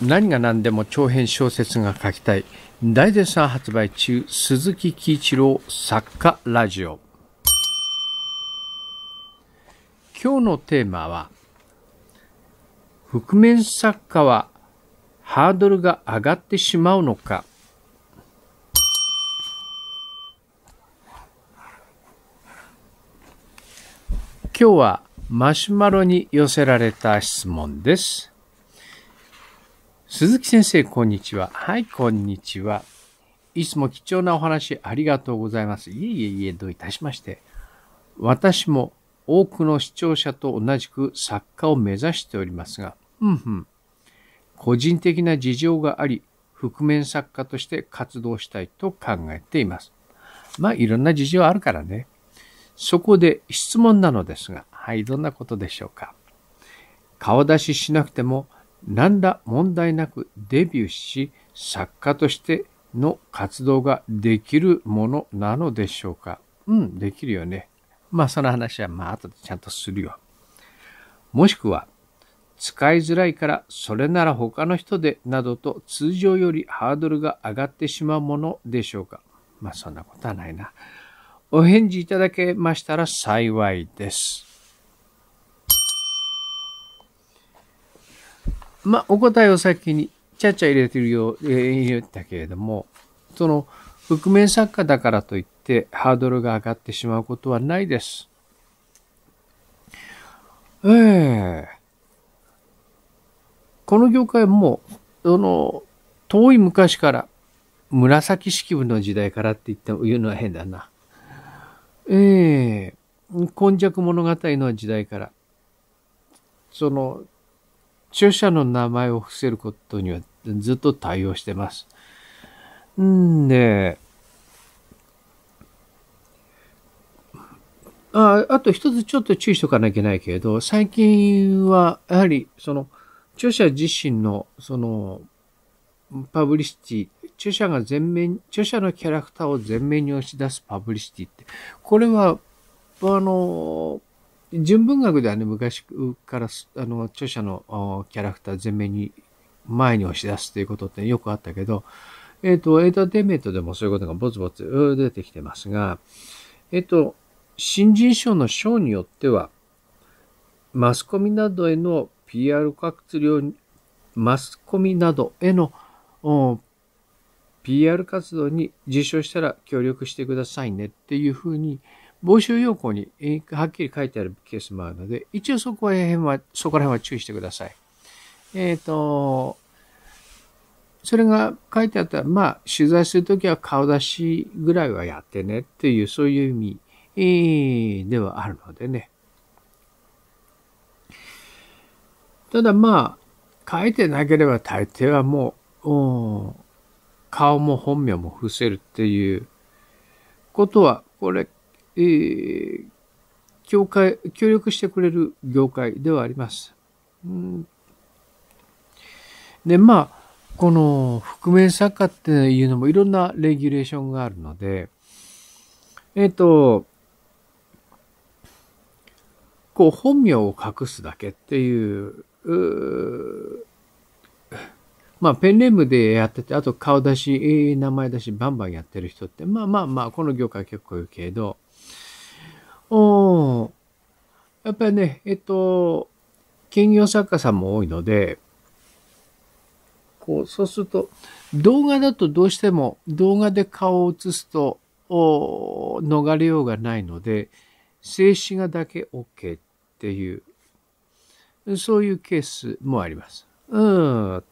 何が何でも長編小説が書きたい大絶賛発売中鈴木喜一郎作家ラジオ今日のテーマは覆面作家はハードルが上がってしまうのか今日はマシュマロに寄せられた質問です。鈴木先生、こんにちは。はい、こんにちは。いつも貴重なお話ありがとうございます。いえいえいえ、どういたしまして。私も多くの視聴者と同じく作家を目指しておりますが、うんうん。個人的な事情があり、覆面作家として活動したいと考えています。まあ、いろんな事情あるからね。そこで質問なのですが、はい、どんなことでしょうか。顔出ししなくても、何ら問題なくデビューし、作家としての活動ができるものなのでしょうかうん、できるよね。まあその話はまあ後でちゃんとするよ。もしくは、使いづらいからそれなら他の人でなどと通常よりハードルが上がってしまうものでしょうかまあそんなことはないな。お返事いただけましたら幸いです。まあ、お答えを先に、ちゃちゃ入れてるよう、えー、入れたけれども、その、覆面作家だからといって、ハードルが上がってしまうことはないです。ええー、この業界も、その、遠い昔から、紫式部の時代からって言っても言うのは変だな。ええー、今昔物語の時代から、その、著者の名前を伏せることにはずっと対応してます。んで、ああと一つちょっと注意しとかなきゃいけないけれど、最近はやはりその著者自身のそのパブリシティ、著者が全面、著者のキャラクターを全面に押し出すパブリシティって、これは、あの、純文学ではね、昔からあの著者のキャラクター全面に前に押し出すということってよくあったけど、えっ、ー、と、エンターテイメントでもそういうことがぼつぼつ出てきてますが、えっ、ー、と、新人賞の賞によっては、マスコミなどへの PR 活動に、マスコミなどへの PR 活動に受賞したら協力してくださいねっていうふうに、募集要項にはっきり書いてあるケースもあるので、一応そこら辺は、そこら辺は注意してください。えっ、ー、と、それが書いてあったら、まあ、取材するときは顔出しぐらいはやってねっていう、そういう意味ではあるのでね。ただまあ、書いてなければ大抵はもう、顔も本名も伏せるっていうことは、これえー、協会、協力してくれる業界ではあります。うん、で、まあ、この覆面作家っていうのもいろんなレギュレーションがあるので、えっ、ー、と、こう本名を隠すだけっていう、うまあペンネームでやってて、あと顔出し、名前出しバンバンやってる人って、まあまあまあこの業界結構いるけど、うん。やっぱりね、えっと、兼業作家さんも多いので、こう、そうすると、動画だとどうしても動画で顔を映すと、逃れようがないので、静止画だけ OK っていう、そういうケースもあります。うん。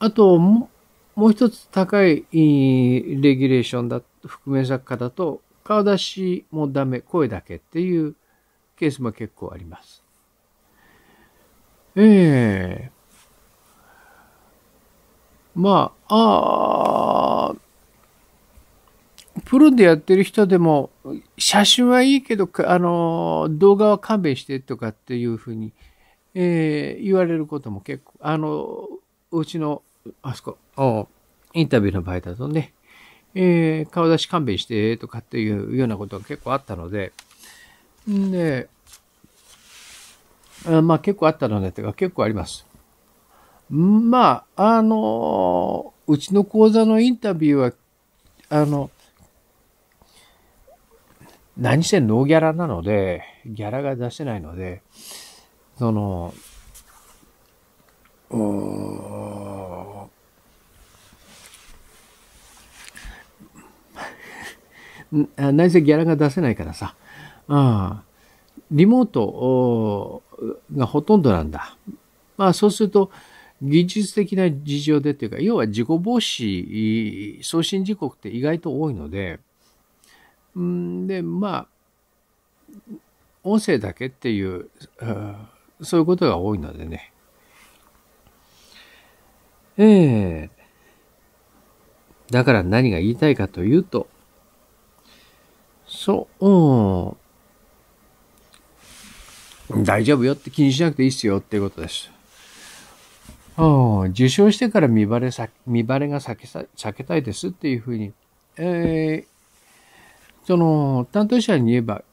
あと、ももう一つ高いレギュレーションだ、覆面作家だと、顔出しもダメ、声だけっていうケースも結構あります。ええー、まあ、ああ、プロでやってる人でも、写真はいいけど、あの、動画は勘弁してとかっていうふうに、えー、言われることも結構、あの、うちのあそこ、インタビューの場合だとね、えー、顔出し勘弁してとかっていうようなことが結構あったので、んで、あまあ結構あったのでというか結構あります。まあ、あのー、うちの講座のインタビューは、あの、何せノーギャラなので、ギャラが出せないので、その、うん内政ギャラが出せないからさ、あリモートがほとんどなんだ。まあそうすると、技術的な事情でっていうか、要は事故防止、送信時刻って意外と多いので、んで、まあ、音声だけっていう、そういうことが多いのでね。ええー、だから何が言いたいかというと、そう、うん。大丈夫よって気にしなくていいっすよっていうことです。受賞してから見バレさ、見バレが避けさ避けたいですっていうふうに、えー、その、担当者に言えば、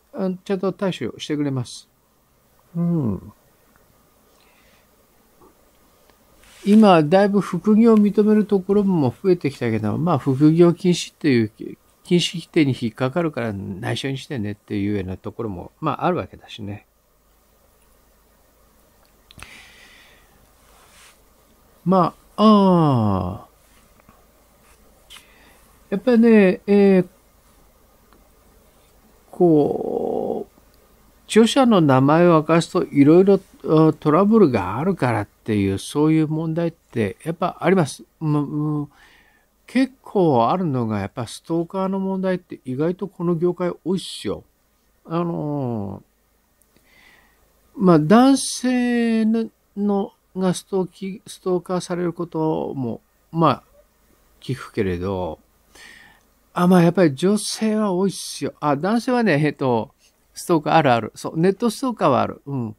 ちゃんと対処してくれます。うん。今、だいぶ副業を認めるところも増えてきたけど、まあ、副業禁止っていう禁止規定に引っかかるから内緒にしてねっていうようなところも、まああるわけだしね。まあ、ああ。やっぱりね、えー、こう、著者の名前を明かすといろいろトラブルがあるからっていう、そういう問題ってやっぱあります。うんうん結構あるのが、やっぱストーカーの問題って意外とこの業界多いっすよ。あのー、まあ、男性のがストーキストーカーされることも、まあ、聞くけれど、あ、まあ、やっぱり女性は多いっすよ。あ、男性はね、えっと、ストーカーあるある。そう、ネットストーカーはある。うん。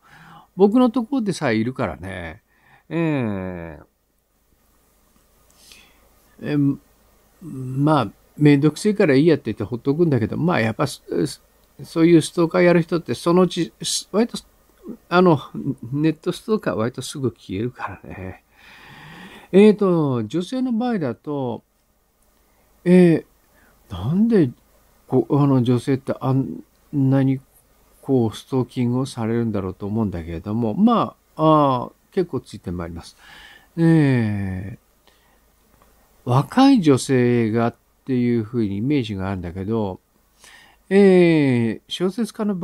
僕のところでさえいるからね。ええーえまあ、めんどくせえからいいやって言ってほっとくんだけど、まあやっぱ、そういうストーカーやる人って、そのうち、割と、あの、ネットストーカー割とすぐ消えるからね。えっ、ー、と、女性の場合だと、えー、なんで、こあの女性ってあんなにこうストーキングをされるんだろうと思うんだけれども、まあ、あ結構ついてまいります。えー、若い女性がっていうふうにイメージがあるんだけど、えー、小説家の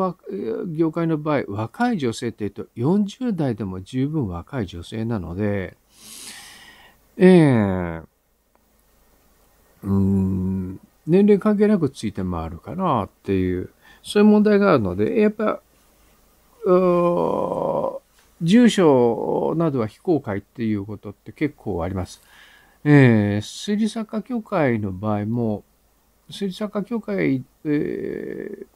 業界の場合、若い女性って言うと40代でも十分若い女性なので、えー、うん年齢関係なくついて回るかなっていう、そういう問題があるので、やっぱ、住所などは非公開っていうことって結構あります。えー、推理作家協会の場合も、推理作家協会、えー、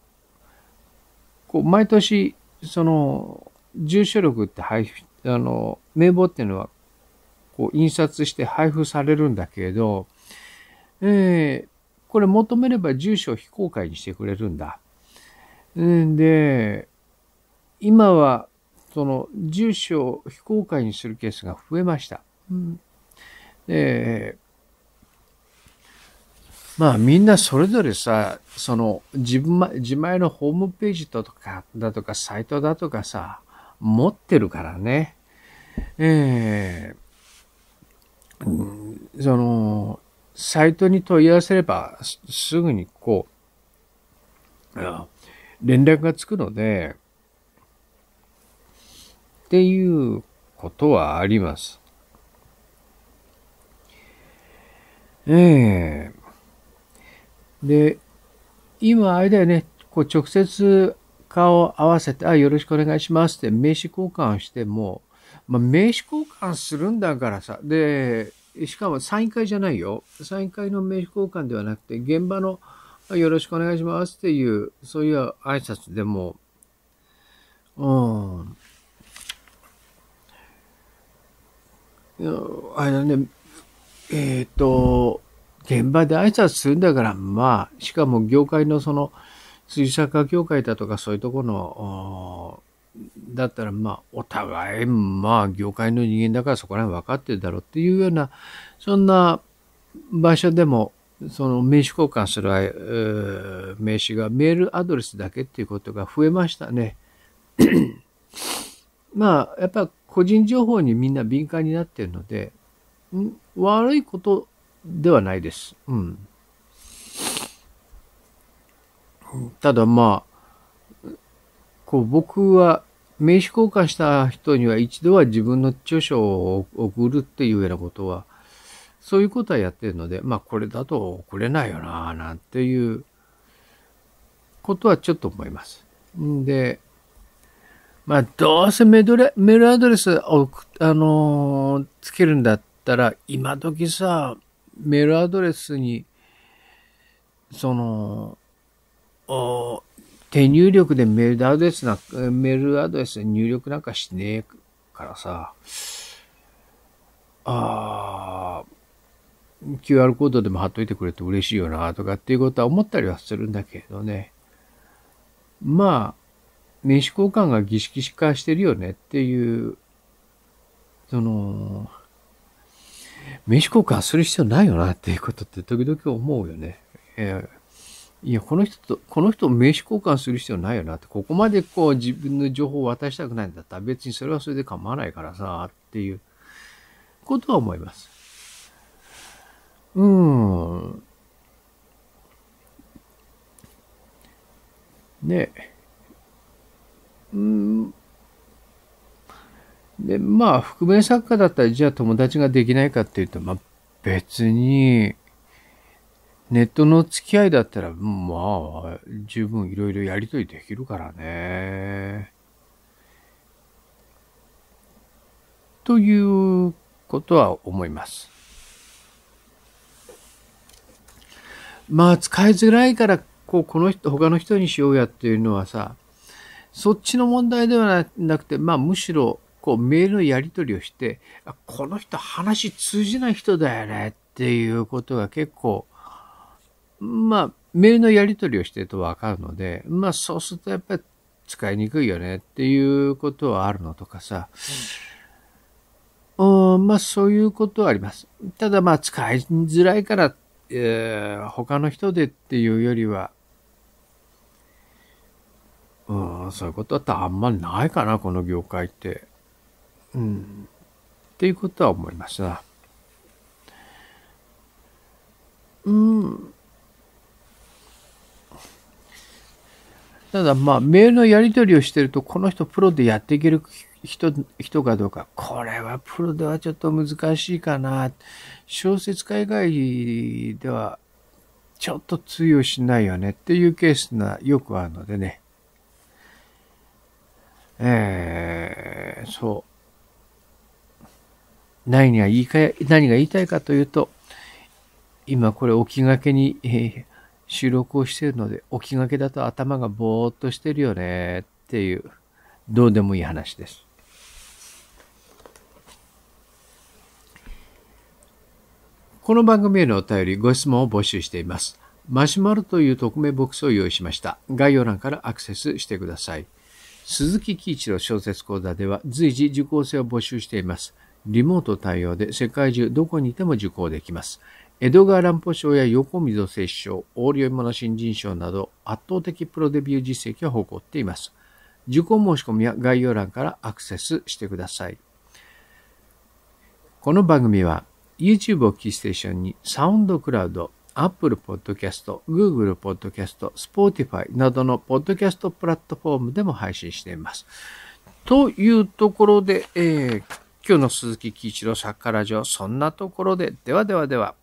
こう毎年、その、住所録って配布、あの、名簿っていうのは、こう、印刷して配布されるんだけれど、えー、これ求めれば住所を非公開にしてくれるんだ。んで、今は、その、住所を非公開にするケースが増えました。うんで、まあみんなそれぞれさ、その自分、自前のホームページだとか、だとかサイトだとかさ、持ってるからね。ええーその、サイトに問い合わせればすぐにこう、連絡がつくので、っていうことはあります。ええー、で、今、あれだよね、こう直接顔を合わせて、あ、よろしくお願いしますって名刺交換しても、まあ、名刺交換するんだからさ、で、しかもサイン会じゃないよ。サイン会の名刺交換ではなくて、現場のよろしくお願いしますっていう、そういう挨拶でも、うん。あれだね、えっ、ー、と、現場で挨拶するんだから、まあ、しかも業界のその、水産家協会だとかそういうとこの、だったらまあ、お互い、まあ、業界の人間だからそこら辺分かってるだろうっていうような、そんな場所でも、その名刺交換する名刺がメールアドレスだけっていうことが増えましたね。まあ、やっぱ個人情報にみんな敏感になってるので、悪いことではないです。うん。ただまあ、こう僕は名刺交換した人には一度は自分の著書を送るっていうようなことは、そういうことはやってるので、まあこれだと送れないよな、なんていうことはちょっと思います。んで、まあどうせメドレメールアドレスを、あのー、つけるんだっったら、今時さ、メールアドレスに、その、手入力でメールアドレスな、メールアドレス入力なんかしねえからさ、ああ、QR コードでも貼っといてくれて嬉しいよな、とかっていうことは思ったりはするんだけどね。まあ、名刺交換が儀式化してるよねっていう、その、名刺交換する必要ないよなっていうことって時々思うよね。えー、いや、この人と、この人を名刺交換する必要ないよなって、ここまでこう自分の情報を渡したくないんだったら別にそれはそれで構わないからさ、っていうことは思います。うーん。ねえ。うーんで、まあ、覆面作家だったら、じゃあ友達ができないかっていうと、まあ、別に、ネットの付き合いだったら、まあ、十分いろいろやりとりできるからね。ということは思います。まあ、使いづらいから、こう、この人、他の人にしようやっていうのはさ、そっちの問題ではなくて、まあ、むしろ、こうメールのやり取りをして、この人話通じない人だよねっていうことが結構、まあ、メールのやり取りをしてるとわかるので、まあそうするとやっぱり使いにくいよねっていうことはあるのとかさ、うん、まあそういうことはあります。ただまあ使いづらいから、えー、他の人でっていうよりは、うん、そういうことってあんまりないかな、この業界って。うん。っていうことは思いました。うん。ただまあメールのやり取りをしてるとこの人プロでやっていける人人かどうかこれはプロではちょっと難しいかな小説家以外ではちょっと通用しないよねっていうケースがよくあるのでねえー、そう何が言いか何が言いたいかというと、今これ置きがけに、えー、収録をしているので、置きがけだと頭がぼーっとしてるよねっていう、どうでもいい話です。この番組へのお便り、ご質問を募集しています。マシュマロという匿名ボックスを用意しました。概要欄からアクセスしてください。鈴木喜一郎小説講座では随時受講生を募集しています。リモート対応で世界中どこにいても受講できます。江戸川乱歩賞や横溝摂賞、オーリオモ新人賞など圧倒的プロデビュー実績を誇っています。受講申し込みは概要欄からアクセスしてください。この番組は YouTube をキーステーションにサウンドクラウド、Apple Podcast、Google Podcast、Spotify などのポッドキャストプラットフォームでも配信しています。というところで、えー今日の鈴木喜一郎作家ラジオ、そんなところで、ではではでは。